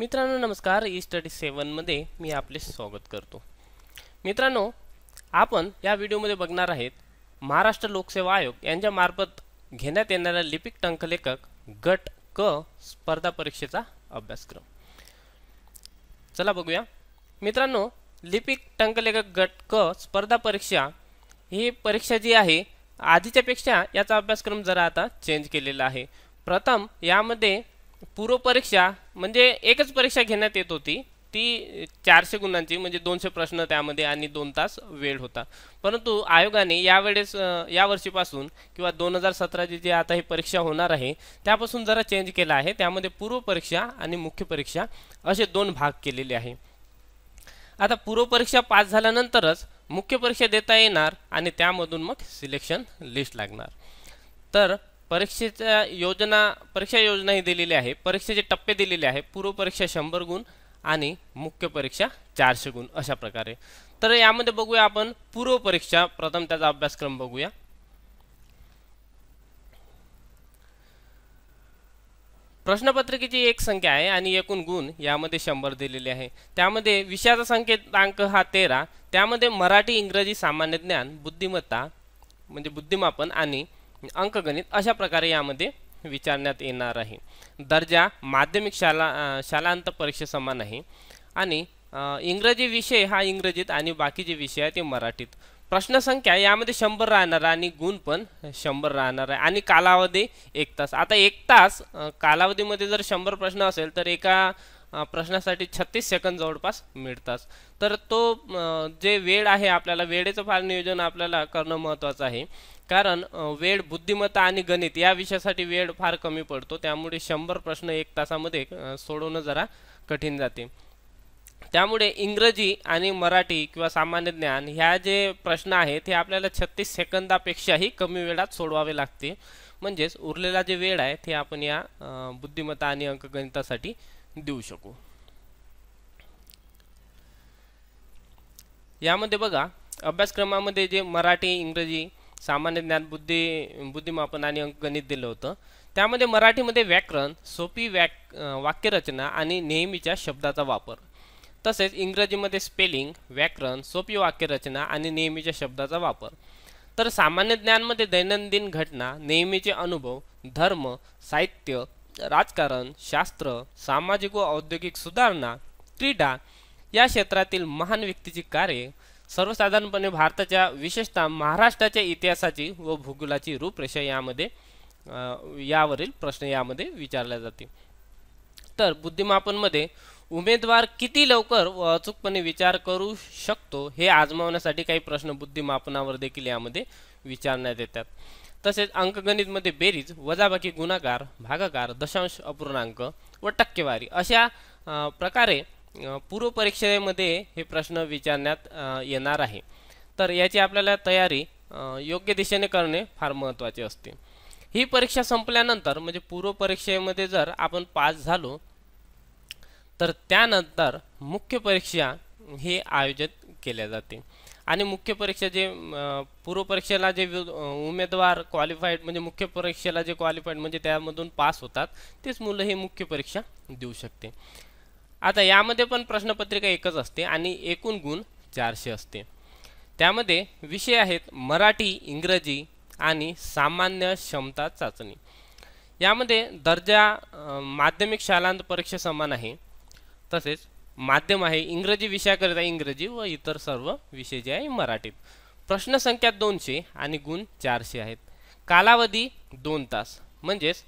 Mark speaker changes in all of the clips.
Speaker 1: मित्रांनो नमस्कार E study सेवनमध्ये मी आपले स्वागत करतो मित्रांनो आपण या व्हिडिओमध्ये बघणार आहेत महाराष्ट्र लोकसेवा आयोग यांच्या मार्फत घेण्यात येणाऱ्या लिपिक टंकलेखक गट क स्पर्धा परीक्षेचा अभ्यासक्रम चला बघूया मित्रांनो लिपिक टंकलेखक गट क स्पर्धा परीक्षा ही परीक्षा जी आहे आधीच्यापेक्षा याचा अभ्यासक्रम जरा आता चेंज केलेला आहे प्रथम यामध्ये पूर्वपरीक्षा म्हणजे एकच परीक्षा घेण्यात येत होती ती चारशे गुणांची म्हणजे दोनशे प्रश्न त्यामध्ये आणि दोन तास वेळ होता परंतु आयोगाने यावेळेस यावर्षीपासून किंवा दोन हजार सतराची जी आता ही परीक्षा होणार आहे त्यापासून जरा चेंज केला आहे त्यामध्ये पूर्वपरीक्षा आणि मुख्य परीक्षा असे दोन भाग केलेले आहे आता पूर्वपरीक्षा पास झाल्यानंतरच मुख्य परीक्षा देता येणार आणि त्यामधून मग सिलेक्शन लिस्ट लागणार तर परीक्षेच्या योजना परीक्षा योजना दिलेली आहे परीक्षेचे टप्पे दिलेले आहे पूर्वपरीक्षा शंभर गुण आणि मुख्य परीक्षा चारशे गुण अशा प्रकारे तर यामध्ये बघूया आपण पूर्वपरीक्षा प्रथम त्याचा अभ्यासक्रम बघूया प्रश्नपत्रिकेची एक संख्या आहे आणि एकूण गुण यामध्ये शंभर दिलेले आहे त्यामध्ये विषयाचा अंक हा तेरा त्यामध्ये मराठी इंग्रजी सामान्य ज्ञान बुद्धिमत्ता म्हणजे बुद्धिमापन आणि अंकगणित अशा प्रकारे यामध्ये विचारण्यात येणार आहे दर्जा माध्यमिक शाला शालांत समान आहे आणि इंग्रजी विषय हा इंग्रजीत आणि बाकीचे विषय आहे ते मराठीत प्रश्नसंख्या यामध्ये शंभर राहणार आणि गुण पण शंभर राहणार आहे आणि कालावधी एक तास आता एक तास कालावधीमध्ये जर शंभर प्रश्न असेल तर एका प्रश्नासाठी छत्तीस सेकंद जवळपास मिळतात तर तो जे वेळ आहे आपल्याला वेळेचं फार नियोजन आपल्याला करणं महत्त्वाचं आहे कारण वेळ बुद्धिमत्ता आणि गणित या विषयासाठी वेळ फार कमी पडतो त्यामुळे शंभर प्रश्न एक तासामध्ये सोडवणं जरा कठीण जाते त्यामुळे इंग्रजी आणि मराठी किंवा सामान्य ज्ञान ह्या जे प्रश्न आहेत हे आपल्याला छत्तीस सेकंदापेक्षाही कमी वेळात सोडवावे लागते म्हणजेच उरलेला जे वेळ आहे ते आपण या बुद्धिमत्ता आणि अंकगणितासाठी देऊ शकू यामध्ये बघा अभ्यासक्रमामध्ये जे मराठी इंग्रजी सामान्य ज्ञान बुद्धी बुद्धिमापन आणि गणित दिलं होतं त्यामध्ये मराठीमध्ये व्याकरण सोपी व्याक वाक्यरचना आणि नेहमीच्या शब्दाचा वापर तसेच इंग्रजीमध्ये स्पेलिंग व्याकरण सोपी वाक्यरचना आणि नेहमीच्या शब्दाचा वापर तर सामान्य ज्ञानमध्ये दैनंदिन घटना नेहमीचे अनुभव धर्म साहित्य राजकारण शास्त्र सामाजिक व औद्योगिक सुधारणा क्रीडा या क्षेत्रातील महान व्यक्तीची कार्य सर्वसाधारणपणे भारताच्या विशेषतः महाराष्ट्राच्या इतिहासाची व भूगोलाची रूपरेषा यामध्ये यावरील प्रश्न यामध्ये विचारल्या जाते तर बुद्धिमापनमध्ये उमेदवार किती लवकर व अचूकपणे विचार करू शकतो हे आजमावण्यासाठी काही प्रश्न बुद्धिमापनावर देखील यामध्ये विचारण्यात येतात तसेच अंकगणितमध्ये बेरीज वजाबाकी गुणाकार भागाकार दशांश अपूर्णांक व टक्केवारी अशा प्रकारे पूर्व परीक्षेमध्ये हे प्रश्न विचारण्यात येणार आहे तर याची आपल्याला तयारी योग्य दिशेने करणे फार महत्त्वाचे असते ही परीक्षा संपल्यानंतर म्हणजे पूर्व परीक्षेमध्ये जर आपण पास झालो तर त्यानंतर मुख्य परीक्षा ही आयोजित केल्या जाते आणि मुख्य परीक्षा जे पूर्व परीक्षेला जे उमेदवार क्वालिफाईड म्हणजे मुख्य परीक्षेला जे क्वालिफाईड म्हणजे त्यामधून पास होतात तेच मुलं हे मुख्य परीक्षा देऊ शकते आता यामध्ये पण प्रश्नपत्रिका एकच असते आणि एकूण गुण चारशे असते त्यामध्ये विषय आहेत मराठी इंग्रजी आणि सामान्य क्षमता चाचणी यामध्ये दर्जा माध्यमिक शालांत परीक्षा समान आहे तसेच माध्यम आहे इंग्रजी विषयाकरिता इंग्रजी व इतर सर्व विषय जे आहे मराठीत प्रश्नसंख्या दोनशे आणि गुण चारशे आहेत कालावधी दोन तास म्हणजेच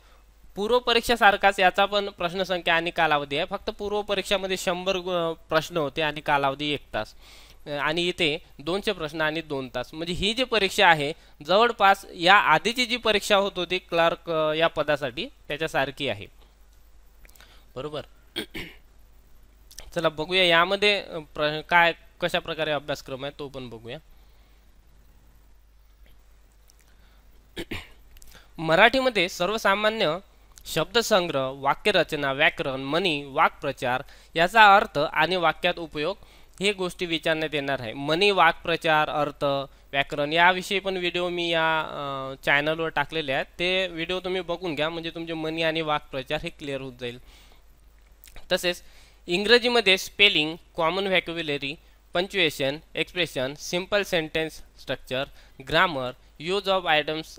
Speaker 1: पूर्वपरीक्षासारखाच याचा पण प्रश्नसंख्या आणि कालावधी आहे फक्त पूर्वपरीक्षामध्ये शंभर प्रश्न होते आणि कालावधी एक तास आणि इथे दोनशे प्रश्न आणि दोन तास म्हणजे ही जी परीक्षा आहे जवळपास या आधीची जी परीक्षा होत होती क्लार्क या पदासाठी त्याच्यासारखी आहे बरोबर चला बघूया यामध्ये काय कशा प्रकारे अभ्यासक्रम आहे तो पण बघूया मराठीमध्ये सर्वसामान्य शब्दसंग्रह वाक्यरचना व्याकरण मनी वाक्प्रचार याचा अर्थ आणि वाक्यात उपयोग हे गोष्टी विचारण्यात येणार आहे मनी वाक्प्रचार अर्थ व्याकरण याविषयी पण व्हिडिओ मी या चॅनलवर टाकलेले आहेत ते व्हिडिओ तुम्ही बघून घ्या म्हणजे तुमचे मनी आणि वाक्प्रचार हे क्लिअर होत जाईल तसेच इंग्रजीमध्ये spelling common vocabulary punctuation expression simple sentence structure grammar use of idioms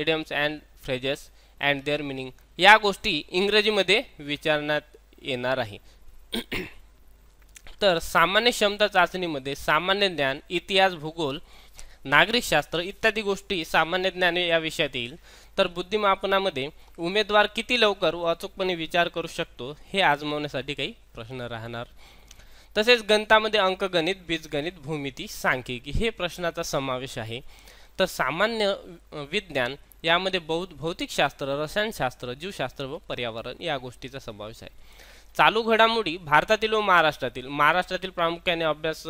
Speaker 1: idioms and phrases and their meaning या गोष्टी इंग्रजीमध्ये विचारण्यात येणार आहे तर सामान्य क्षमता चाचणीमध्ये सामान्य ज्ञान इतिहास भूगोल नागरिकशास्त्र इत्यादी गोष्टी सामान्य ज्ञान या विषयात येईल तर बुद्धिमापनामध्ये उमेदवार किती लवकर व अचूकपणे विचार करू शकतो हे आजमावण्यासाठी काही प्रश्न राहणार तसेच गणितामध्ये अंकगणित बीजगणित भूमिती सांख्यिकी हे प्रश्नाचा समावेश आहे तर सामान्य विज्ञान यामध्ये बौद्ध भौतिकशास्त्र रसायनशास्त्र जीवशास्त्र व पर्यावरण या गोष्टीचा समावेश आहे चालू घडामोडी भारतातील व महाराष्ट्रातील महाराष्ट्रातील प्रामुख्याने अभ्यास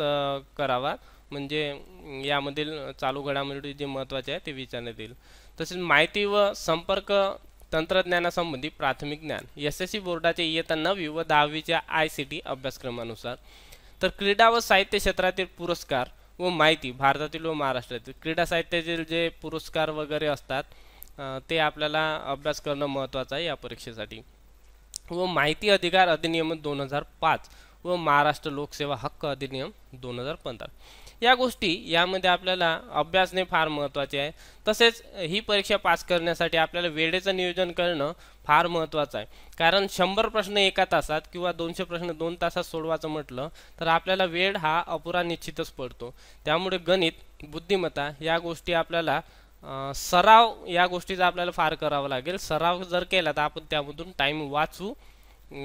Speaker 1: करावा म्हणजे यामधील चालू घडामोडी जे महत्त्वाचे आहे ते विचारण्यात येईल तसेच माहिती व संपर्क तंत्रज्ञानासंबंधी प्राथमिक ज्ञान एस एस सी बोर्डाचे इयत्ता नववी व दहावीच्या आय सी टी अभ्यासक्रमानुसार तर क्रीडा व साहित्य क्षेत्रातील पुरस्कार व माहिती भारतातील व महाराष्ट्रातील क्रीडा साहित्यातील जे पुरस्कार वगैरे असतात ते आपल्याला अभ्यास करणं महत्त्वाचं आहे या परीक्षेसाठी व माहिती अधिकार अधिनियम दोन हजार पाच व महाराष्ट्र लोकसेवा हक्क अधिनियम दोन हजार पंधरा या गोष्टी यामध्ये आपल्याला अभ्यासने फार महत्त्वाचे आहे तसेच ही परीक्षा पास करण्यासाठी आपल्याला वेळेचं नियोजन करणं फार महत्त्वाचं आहे कारण शंभर प्रश्न एका तासात किंवा दोनशे प्रश्न दोन तासात सोडवायचं म्हटलं तर आपल्याला वेळ हा अपुरा निश्चितच पडतो त्यामुळे गणित बुद्धिमत्ता या गोष्टी आपल्याला सराव या गोष्टीचा आपल्याला फार करावा लागेल सराव जर केला तर आपण त्यामधून टाईम वाचू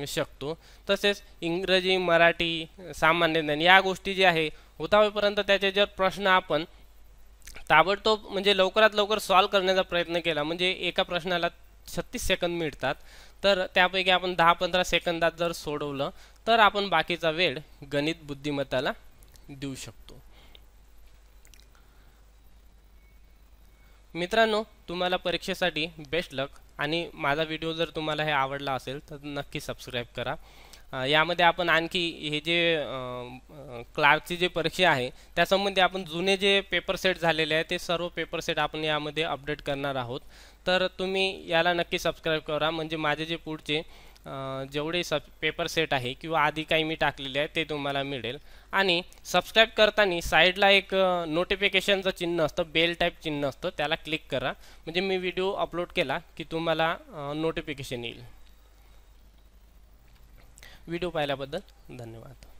Speaker 1: शकतो तसेच इंग्रजी मराठी सामान्य ज्ञान या गोष्टी ज्या आहे उतावेपर्यंत त्याचे जर प्रश्न आपण ताबडतोब म्हणजे लवकरात लवकर सॉल्व करण्याचा प्रयत्न केला म्हणजे एका प्रश्नाला छत्तीस सेकंद मिळतात तर त्यापैकी आपण दहा पंधरा सेकंदात जर सोडवलं तर आपण बाकीचा वेळ गणित बुद्धिमत्ताला देऊ शकतो मित्रांनो तुम्हाला परीक्षेसाठी बेस्ट लक आणि माझा व्हिडिओ जर तुम्हाला हे आवडला असेल तर नक्की सबस्क्राईब करा यामध्ये आपण आणखी हे जे क्लार्कची जे परीक्षा आहे त्यासंबंधी आपण जुने जे पेपर सेट झालेले आहे ते सर्व पेपर सेट आपण यामध्ये अपडेट करणार आहोत तर तुम्ही याला नक्की सबस्क्राईब करा म्हणजे माझे जे पुढचे जेवढे सब पेपर सेट आहे किंवा आधी काही मी टाकलेले आहे ते तुम्हाला मिळेल आणि सबस्क्राईब करताना साईडला एक नोटिफिकेशनचं चिन्ह असतं बेल टाईप चिन्ह असतं त्याला क्लिक करा म्हणजे मी व्हिडिओ अपलोड केला की तुम्हाला नोटिफिकेशन येईल व्हिडिओ पाहिल्याबद्दल धन्यवाद